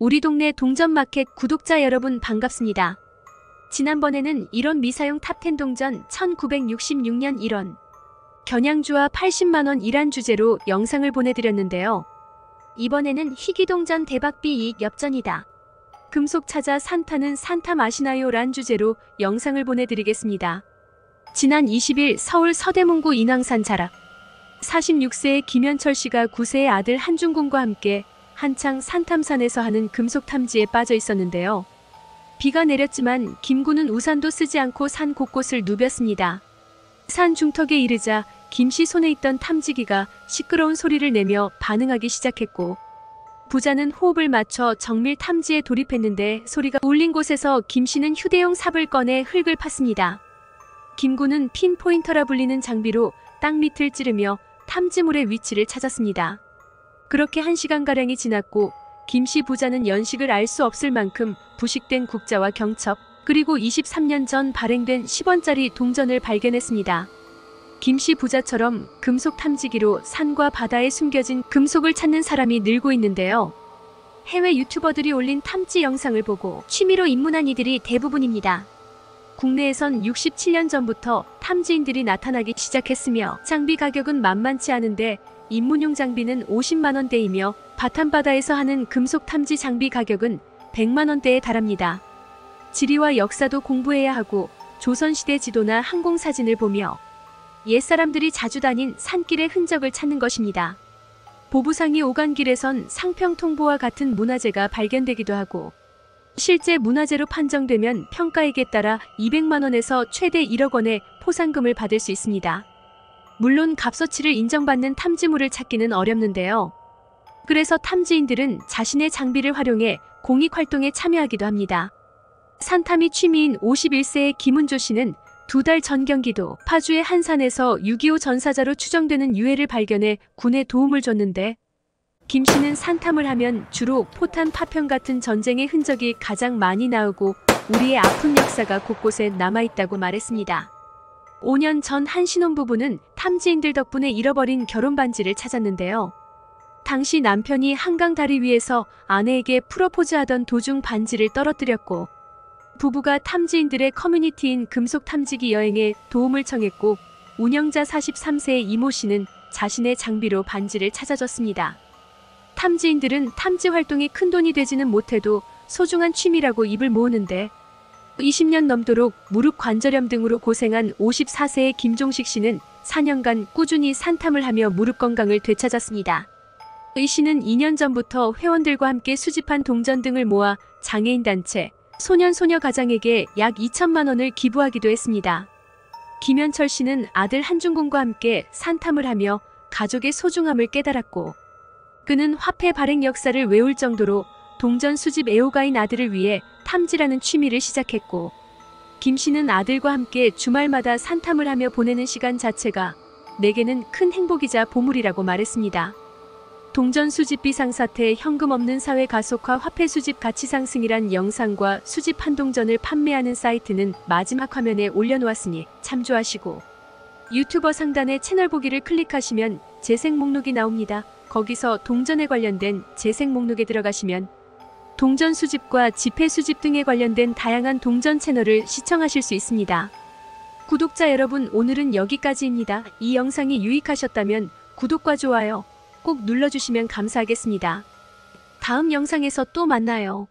우리 동네 동전마켓 구독자 여러분 반갑습니다. 지난번에는 1원 미사용 탑텐 동전 1966년 1원 겨냥주와 80만원 이란 주제로 영상을 보내드렸는데요. 이번에는 희귀동전 대박비 이익 엽전이다. 금속 찾아 산타는 산타 마시나요? 란 주제로 영상을 보내드리겠습니다. 지난 20일 서울 서대문구 인왕산 자락 46세의 김현철 씨가 9세의 아들 한중군과 함께 한창 산탐산에서 하는 금속 탐지에 빠져 있었는데요. 비가 내렸지만 김구는 우산도 쓰지 않고 산 곳곳을 누볐습니다. 산 중턱에 이르자 김씨 손에 있던 탐지기가 시끄러운 소리를 내며 반응하기 시작했고 부자는 호흡을 맞춰 정밀 탐지에 돌입했는데 소리가 울린 곳에서 김씨는 휴대용 삽을 꺼내 흙을 팠습니다. 김구는핀 포인터라 불리는 장비로 땅 밑을 찌르며 탐지물의 위치를 찾았습니다. 그렇게 한시간가량이 지났고 김씨 부자는 연식을 알 수 없을 만큼 부식된 국자와 경첩 그리고 23년 전 발행된 10원짜리 동전을 발견했습니다. 김씨 부자처럼 금속 탐지기로 산과 바다에 숨겨진 금속을 찾는 사람이 늘고 있는데요. 해외 유튜버들이 올린 탐지 영상을 보고 취미로 입문한 이들이 대부분입니다. 국내에선 67년 전부터 탐지인들이 나타나기 시작했으며 장비 가격은 만만치 않은데 입문용 장비는 50만원대이며 바탄바다에서 하는 금속 탐지 장비 가격은 100만원대에 달합니다. 지리와 역사도 공부해야 하고 조선시대 지도나 항공사진을 보며 옛사람들이 자주 다닌 산길의 흔적을 찾는 것입니다. 보부상이 오간길에선 상평통보와 같은 문화재가 발견되기도 하고 실제 문화재로 판정되면 평가액에 따라 200만원에서 최대 1억원의 포상금을 받을 수 있습니다. 물론 값어치를 인정받는 탐지물을 찾기는 어렵는데요. 그래서 탐지인들은 자신의 장비를 활용해 공익활동에 참여하기도 합니다. 산탐이 취미인 51세의 김은조 씨는 두 달 전 경기도 파주의 한 산에서 6.25 전사자로 추정되는 유해를 발견해 군에 도움을 줬는데 김 씨는 산탐을 하면 주로 포탄 파편 같은 전쟁의 흔적이 가장 많이 나오고 우리의 아픈 역사가 곳곳에 남아있다고 말했습니다. 5년 전한 신혼부부는 탐지인들 덕분에 잃어버린 결혼 반지를 찾았는데요. 당시 남편이 한강 다리 위에서 아내에게 프러포즈하던 도중 반지를 떨어뜨렸고 부부가 탐지인들의 커뮤니티인 금속 탐지기 여행에 도움을 청했고 운영자 43세의 이모 씨는 자신의 장비로 반지를 찾아줬습니다. 탐지인들은 탐지 활동이 큰돈이 되지는 못해도 소중한 취미라고 입을 모으는데 20년 넘도록 무릎 관절염 등으로 고생한 54세의 김종식 씨는 4년간 꾸준히 산탐을 하며 무릎 건강을 되찾았습니다. 의 씨는 2년 전부터 회원들과 함께 수집한 동전 등을 모아 장애인단체, 소년소녀 가장에게 약 2천만 원을 기부하기도 했습니다. 김현철 씨는 아들 한중군과 함께 산탐을 하며 가족의 소중함을 깨달았고 그는 화폐 발행 역사를 외울 정도로 동전 수집 애호가인 아들을 위해 탐지라는 취미를 시작했고 김 씨는 아들과 함께 주말마다 산탐을 하며 보내는 시간 자체가 내게는 큰 행복이자 보물이라고 말했습니다. 동전 수집 비상 사태 현금 없는 사회 가속화 화폐 수집 가치 상승이란 영상과 수집 한동전을 판매하는 사이트는 마지막 화면에 올려놓았으니 참조하시고 유튜버 상단의 채널 보기를 클릭하시면 재생 목록이 나옵니다. 거기서 동전에 관련된 재생 목록에 들어가시면 동전 수집과 지폐 수집 등에 관련된 다양한 동전 채널을 시청하실 수 있습니다. 구독자 여러분 오늘은 여기까지입니다. 이 영상이 유익하셨다면 구독과 좋아요 꼭 눌러주시면 감사하겠습니다. 다음 영상에서 또 만나요.